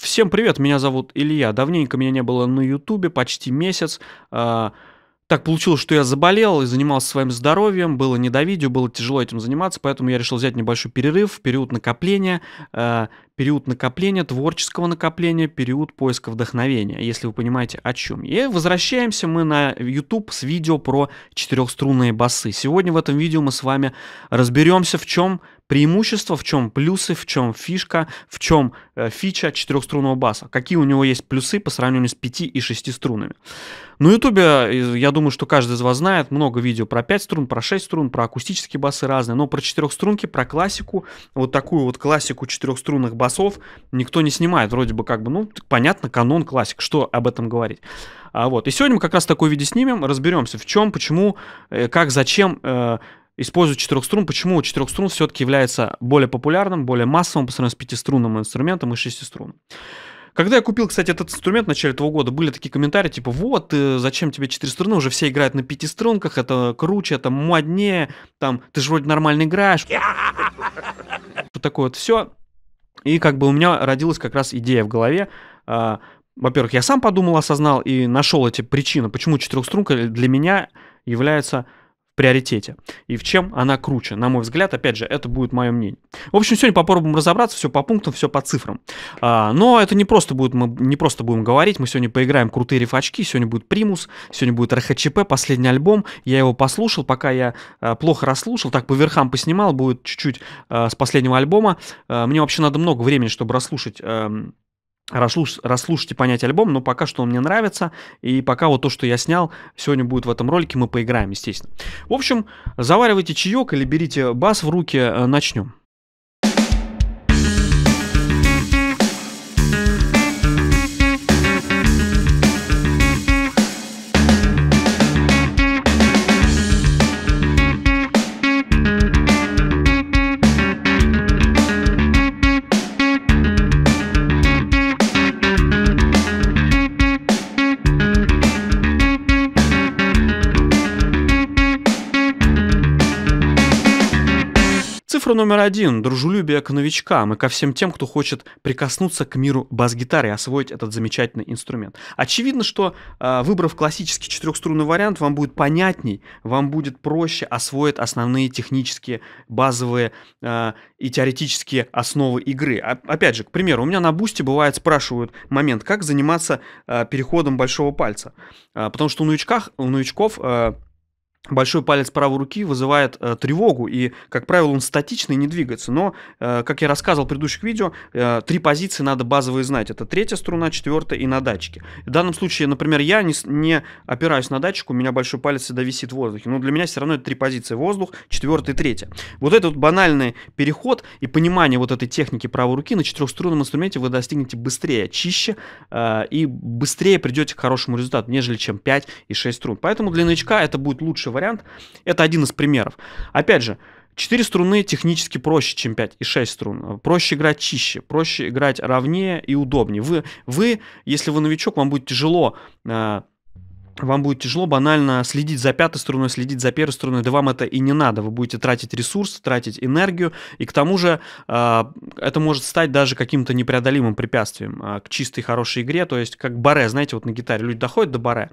Всем привет, меня зовут Илья. Давненько меня не было на Ютубе, почти месяц. А, так получилось, что я заболел и занимался своим здоровьем, было не до видео, было тяжело этим заниматься, поэтому я решил взять небольшой перерыв, период накопления, а, период накопления, творческого накопления, период поиска вдохновения, если вы понимаете о чем. И возвращаемся мы на YouTube с видео про четырехструнные басы. Сегодня в этом видео мы с вами разберемся, в чем преимущество, в чем плюсы, в чем фишка, в чем э, фича четырехструнного баса, какие у него есть плюсы по сравнению с 5 и 6 струнами. На Ютубе, э, я думаю, что каждый из вас знает, много видео про 5 струн, про 6 струн, про акустические басы разные, но про четырехструнки, про классику, вот такую вот классику четырехструнных басов голосов никто не снимает, вроде бы как бы, ну, понятно, канон, классик, что об этом говорить. А вот. И сегодня мы как раз такой виде снимем, разберемся, в чем, почему, э, как, зачем э, используют четырехструн, почему четырехструн все-таки является более популярным, более массовым по сравнению с пятиструнным инструментом и шестиструнным. Когда я купил, кстати, этот инструмент в начале этого года, были такие комментарии, типа, вот, э, зачем тебе четыре струны, уже все играют на пяти струнках, это круче, это моднее, там, ты же вроде нормально играешь. Вот такое вот все. И как бы у меня родилась как раз идея в голове. А, во-первых, я сам подумал, осознал и нашел эти причины, почему четырехструнка для меня является приоритете и в чем она круче. На мой взгляд, опять же, это будет мое мнение. В общем, сегодня попробуем разобраться все по пунктам, все по цифрам. А, но это не просто будет, мы не просто будем говорить, мы сегодня поиграем крутые рифачки, сегодня будет Примус, сегодня будет РХЧП, последний альбом. Я его послушал, пока я а, плохо расслушал, так по верхам поснимал, будет чуть-чуть а, с последнего альбома. А, мне вообще надо много времени, чтобы расслушать а, Расслуш, расслушайте понять альбом, но пока что он мне нравится, и пока вот то, что я снял, сегодня будет в этом ролике, мы поиграем, естественно. В общем, заваривайте чаек или берите бас в руки, э, начнем. Цифра номер один – дружелюбие к новичкам и ко всем тем, кто хочет прикоснуться к миру бас-гитары и освоить этот замечательный инструмент. Очевидно, что а, выбрав классический четырехструнный вариант, вам будет понятней, вам будет проще освоить основные технические, базовые а, и теоретические основы игры. А, опять же, к примеру, у меня на бусте бывает спрашивают момент, как заниматься переходом большого пальца. Потому что у, новичках, у новичков большой палец правой руки вызывает э, тревогу, и, как правило, он статичный и не двигается. Но, э, как я рассказывал в предыдущих видео, э, три позиции надо базовые знать. Это третья струна, четвертая и на датчике. В данном случае, например, я не, не опираюсь на датчик, у меня большой палец всегда висит в воздухе. Но для меня все равно это три позиции. Воздух, четвертая и третья. Вот этот банальный переход и понимание вот этой техники правой руки на четырехструнном инструменте вы достигнете быстрее, чище э, и быстрее придете к хорошему результату, нежели чем 5 и 6 струн. Поэтому для новичка это будет лучше лучший вариант. Это один из примеров. Опять же, 4 струны технически проще, чем 5 и 6 струн. Проще играть чище, проще играть ровнее и удобнее. Вы, вы если вы новичок, вам будет тяжело э, вам будет тяжело банально следить за пятой струной, следить за первой струной, да вам это и не надо. Вы будете тратить ресурс, тратить энергию, и к тому же э, это может стать даже каким-то непреодолимым препятствием э, к чистой хорошей игре, то есть как баре, знаете, вот на гитаре люди доходят до баре,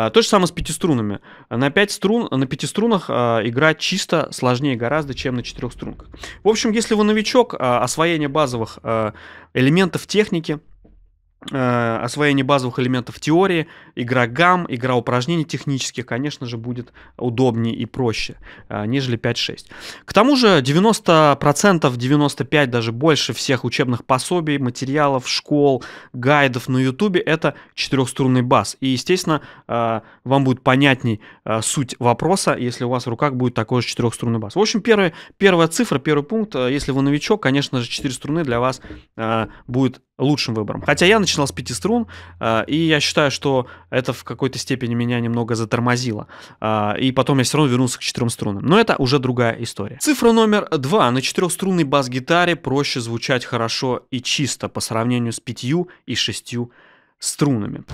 а, то же самое с пятиструнами. На, пять струн, на пяти струнах а, играть чисто сложнее гораздо, чем на четырех струнках. В общем, если вы новичок, а, освоение базовых элементов техники – Э, освоение базовых элементов теории, игра гам, игра упражнений технических, конечно же, будет удобнее и проще, э, нежели 5-6. К тому же 90%, 95% даже больше всех учебных пособий, материалов, школ, гайдов на ютубе это четырехструнный бас. И, естественно, э, вам будет понятней суть вопроса, если у вас в руках будет такой же четырехструнный бас. В общем, первая, первая цифра, первый пункт, если вы новичок, конечно же, четыре струны для вас будет лучшим выбором. Хотя я начинал с пяти струн, э, и я считаю, что это в какой-то степени меня немного затормозило. Э, и потом я все равно вернулся к четырем струнам. Но это уже другая история. Цифра номер два. На четырехструнной бас-гитаре проще звучать хорошо и чисто по сравнению с пятью и шестью струнами.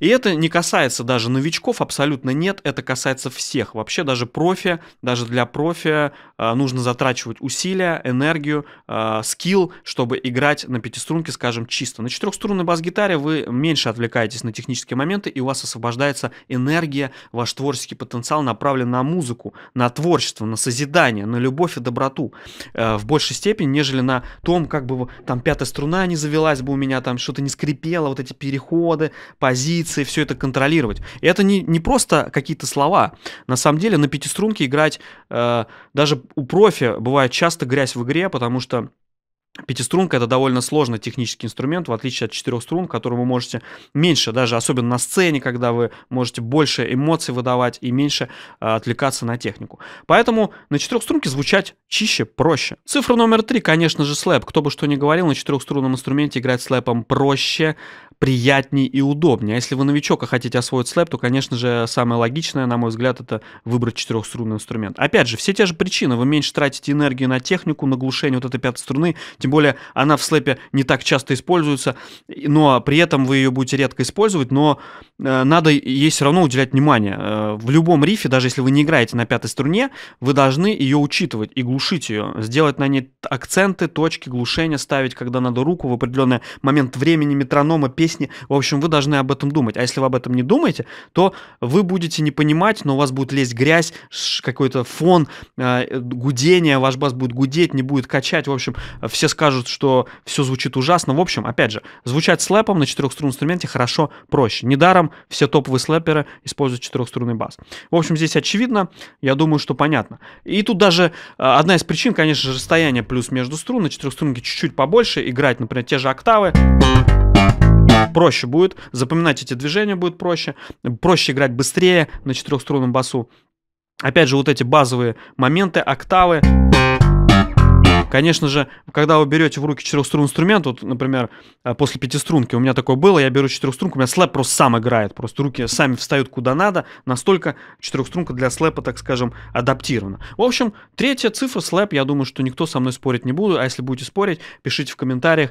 И это не касается даже новичков, абсолютно нет, это касается всех. Вообще даже профи, даже для профи э, нужно затрачивать усилия, энергию, э, скилл, чтобы играть на пятиструнке, скажем, чисто. На четырехструнной бас-гитаре вы меньше отвлекаетесь на технические моменты, и у вас освобождается энергия, ваш творческий потенциал направлен на музыку, на творчество, на созидание, на любовь и доброту э, в большей степени, нежели на том, как бы там пятая струна не завелась бы у меня, там что-то не скрипело, вот эти переходы, позиции позиции, все это контролировать. И это не, не просто какие-то слова. На самом деле на пятиструнке играть, э, даже у профи бывает часто грязь в игре, потому что Пятиструнка это довольно сложный технический инструмент, в отличие от четырех струн, который вы можете меньше, даже особенно на сцене, когда вы можете больше эмоций выдавать и меньше э, отвлекаться на технику. Поэтому на четырех струнке звучать чище, проще. Цифра номер три, конечно же, слэп. Кто бы что ни говорил, на четырехструнном инструменте играть слэпом проще, приятнее и удобнее. А если вы новичок и хотите освоить слэп, то, конечно же, самое логичное, на мой взгляд, это выбрать четырехструнный инструмент. Опять же, все те же причины. Вы меньше тратите энергию на технику, на глушение вот этой пятой струны, тем более она в слэпе не так часто используется, но при этом вы ее будете редко использовать, но э, надо ей все равно уделять внимание. Э, в любом рифе, даже если вы не играете на пятой струне, вы должны ее учитывать и глушить ее, сделать на ней акценты, точки глушения, ставить, когда надо руку в определенный момент времени, метронома, песни, песни. В общем, вы должны об этом думать. А если вы об этом не думаете, то вы будете не понимать, но у вас будет лезть грязь, какой-то фон, э, гудение, ваш бас будет гудеть, не будет качать. В общем, все скажут, что все звучит ужасно. В общем, опять же, звучать слэпом на четырехструнном инструменте хорошо проще. Недаром все топовые слэперы используют четырехструнный бас. В общем, здесь очевидно, я думаю, что понятно. И тут даже э, одна из причин, конечно же, расстояние плюс между струн. На четырехструнке чуть-чуть побольше играть, например, те же октавы проще будет, запоминать эти движения будет проще, проще играть быстрее на четырехструнном басу. Опять же, вот эти базовые моменты, октавы. Конечно же, когда вы берете в руки четырехструнный инструмент, вот, например, э, после пятиструнки у меня такое было, я беру четырехструнку, у меня слэп просто сам играет, просто руки сами встают куда надо, настолько четырехструнка для слэпа, так скажем, адаптирована. В общем, третья цифра слэп, я думаю, что никто со мной спорить не будет а если будете спорить, пишите в комментариях.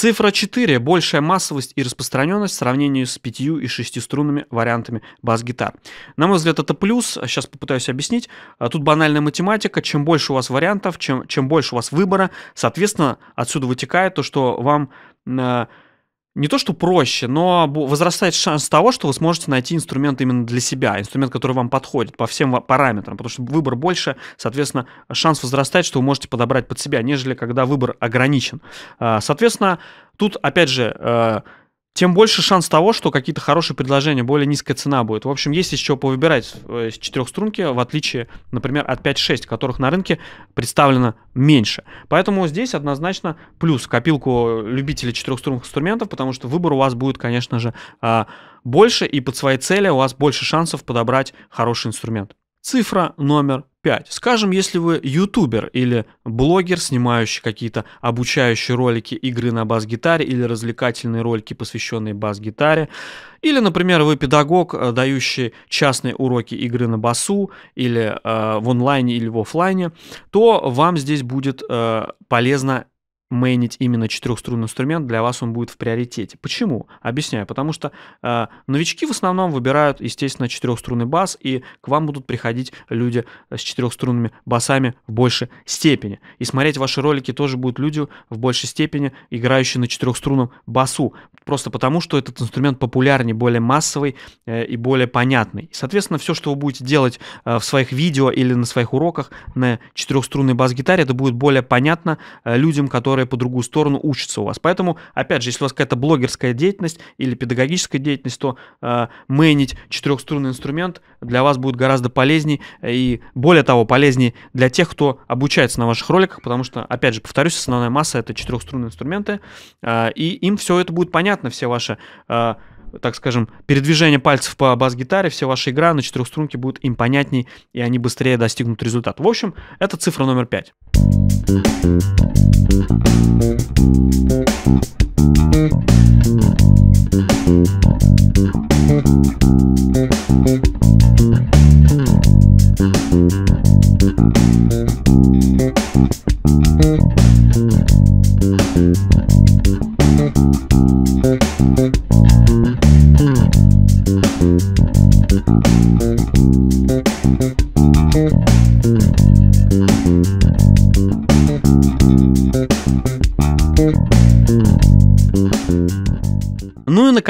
Цифра 4 – большая массовость и распространенность в сравнении с 5 и 6 струнными вариантами бас-гитар. На мой взгляд, это плюс, сейчас попытаюсь объяснить. А тут банальная математика, чем больше у вас вариантов, чем, чем больше у вас выбора, соответственно, отсюда вытекает то, что вам э, не то что проще, но возрастает шанс того, что вы сможете найти инструмент именно для себя, инструмент, который вам подходит по всем параметрам, потому что выбор больше, соответственно, шанс возрастает, что вы можете подобрать под себя, нежели когда выбор ограничен. А, соответственно, тут, опять же, э, тем больше шанс того, что какие-то хорошие предложения, более низкая цена будет. В общем, есть из чего повыбирать с э, четырехструнки, в отличие, например, от 5-6, которых на рынке представлено меньше. Поэтому здесь однозначно плюс копилку любителей четырехструнных инструментов, потому что выбор у вас будет, конечно же, а, больше, и под свои цели у вас больше шансов подобрать хороший инструмент. Цифра номер 5. Скажем, если вы ютубер или блогер, снимающий какие-то обучающие ролики игры на бас-гитаре или развлекательные ролики, посвященные бас-гитаре, или, например, вы педагог, э, дающий частные уроки игры на басу или э, в онлайне или в офлайне, то вам здесь будет э, полезно мейнить именно четырехструнный инструмент, для вас он будет в приоритете. Почему? Объясняю. Потому что э, новички в основном выбирают, естественно, четырехструнный бас, и к вам будут приходить люди с четырехструнными басами в большей степени. И смотреть ваши ролики тоже будут люди в большей степени, играющие на четырехструнном басу. Просто потому, что этот инструмент популярнее, более массовый э, и более понятный. соответственно, все, что вы будете делать э, в своих видео или на своих уроках на четырехструнной бас-гитаре, это будет более понятно э, людям, которые которые по другую сторону учатся у вас. Поэтому, опять же, если у вас какая-то блогерская деятельность или педагогическая деятельность, то э, мейнить четырехструнный инструмент для вас будет гораздо полезнее и, более того, полезнее для тех, кто обучается на ваших роликах, потому что, опять же, повторюсь, основная масса — это четырехструнные инструменты, э, и им все это будет понятно, все ваши... Э, так скажем, передвижение пальцев по бас-гитаре, все ваши игра на четырехструнке будут им понятней, и они быстрее достигнут результат. В общем, это цифра номер пять.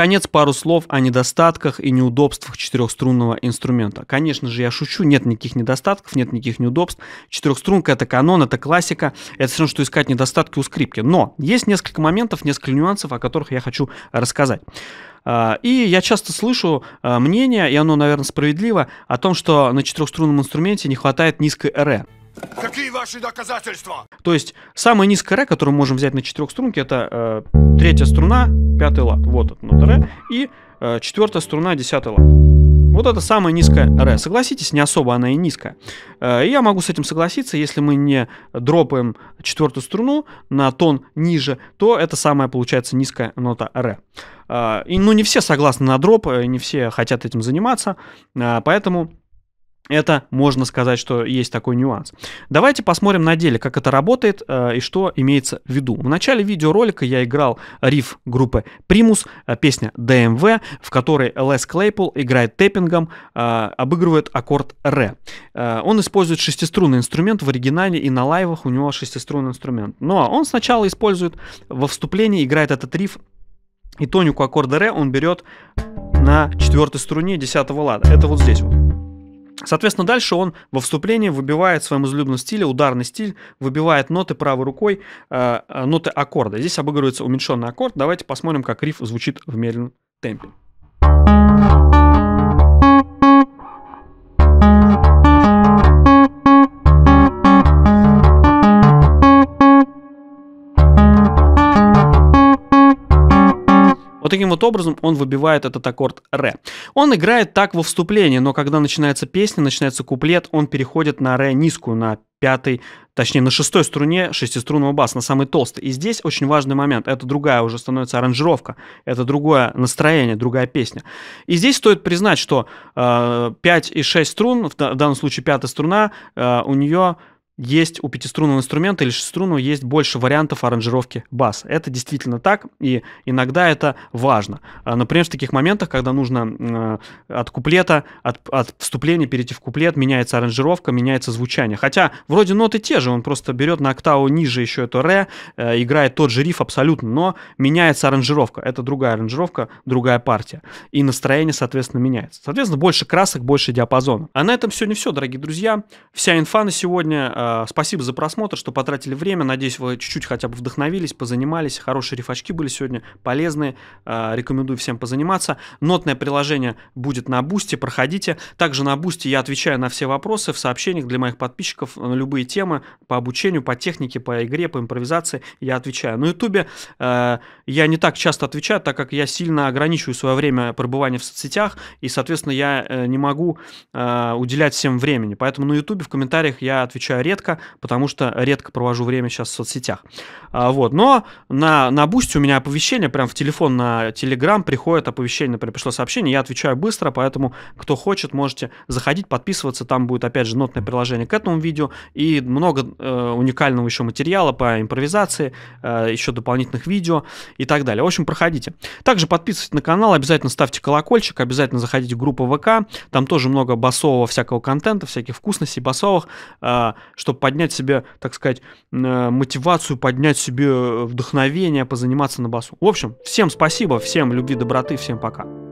наконец, пару слов о недостатках и неудобствах четырехструнного инструмента. Конечно же, я шучу, нет никаких недостатков, нет никаких неудобств. Четырехструнка — это канон, это классика, это все равно, что искать недостатки у скрипки. Но есть несколько моментов, несколько нюансов, о которых я хочу рассказать. А, и я часто слышу а, мнение, и оно, наверное, справедливо, о том, что на четырехструнном инструменте не хватает низкой ре. Какие ваши доказательства? То есть, самое низкое ре, которое мы можем взять на четырехструнке, это э, третья струна, пятый лад. Вот это ре. И э, четвертая струна, десятый лад. Вот это самая низкая ре. Согласитесь, не особо она и низкая. Э, я могу с этим согласиться, если мы не дропаем четвертую струну на тон ниже, то это самая, получается, низкая нота ре. Э, и, ну, не все согласны на дроп, э, не все хотят этим заниматься, э, поэтому это можно сказать, что есть такой нюанс. Давайте посмотрим на деле, как это работает э, и что имеется в виду. В начале видеоролика я играл риф группы Primus, э, песня DMV, в которой Лес Клейпл играет тэппингом, э, обыгрывает аккорд ре. Э, он использует шестиструнный инструмент в оригинале и на лайвах у него шестиструнный инструмент. Но ну, а он сначала использует во вступлении, играет этот риф и тонику аккорда ре он берет на четвертой струне десятого лада. Это вот здесь вот. Соответственно, дальше он во вступлении выбивает в своем излюбленном стиле, ударный стиль, выбивает ноты правой рукой, э, э ноты аккорда. Здесь обыгрывается уменьшенный аккорд. Давайте посмотрим, как риф звучит в медленном темпе. Вот таким вот образом он выбивает этот аккорд ре. Он играет так во вступлении, но когда начинается песня, начинается куплет, он переходит на ре низкую, на пятой, точнее на шестой струне шестиструнного баса, на самый толстый. И здесь очень важный момент. Это другая уже становится аранжировка, это другое настроение, другая песня. И здесь стоит признать, что э, 5 и 6 струн, в, данном случае пятая струна, э, у нее есть у пятиструнного инструмента или шестиструнного есть больше вариантов аранжировки баса. Это действительно так, и иногда это важно. А, например, в таких моментах, когда нужно э, от куплета, от, от вступления перейти в куплет, меняется аранжировка, меняется звучание. Хотя вроде ноты те же, он просто берет на октаву ниже еще это ре, э, играет тот же риф абсолютно, но меняется аранжировка. Это другая аранжировка, другая партия. И настроение, соответственно, меняется. Соответственно, больше красок, больше диапазона. А на этом сегодня все, дорогие друзья. Вся инфа на сегодня э, Э, спасибо за просмотр, что потратили время. Надеюсь, вы чуть-чуть хотя бы вдохновились, позанимались. Хорошие рифачки были сегодня, полезные. Э, рекомендую всем позаниматься. Нотное приложение будет на Бусти, проходите. Также на Бусти я отвечаю на все вопросы в сообщениях для моих подписчиков на любые темы по обучению, по технике, по игре, по импровизации. Я отвечаю. На Ютубе э, я не так часто отвечаю, так как я сильно ограничиваю свое время пребывания в соцсетях, и, соответственно, я не могу уделять всем времени. Поэтому на Ютубе в комментариях я отвечаю редко редко, потому что редко провожу время сейчас в соцсетях. А, вот, но на, на Boosty у меня оповещение, прям в телефон на Telegram приходит оповещение, например, пришло сообщение, я отвечаю быстро, поэтому кто хочет, можете заходить, подписываться, там будет, опять же, нотное приложение к этому видео и много э, уникального еще материала по импровизации, э, еще дополнительных видео и так далее. В общем, проходите. Также подписывайтесь на канал, обязательно ставьте колокольчик, обязательно заходите в группу ВК, там тоже много басового всякого контента, всяких вкусностей басовых, э, чтобы поднять себе, так сказать, э, мотивацию, поднять себе э, вдохновение, позаниматься на басу. В общем, всем спасибо, всем любви, доброты, всем пока.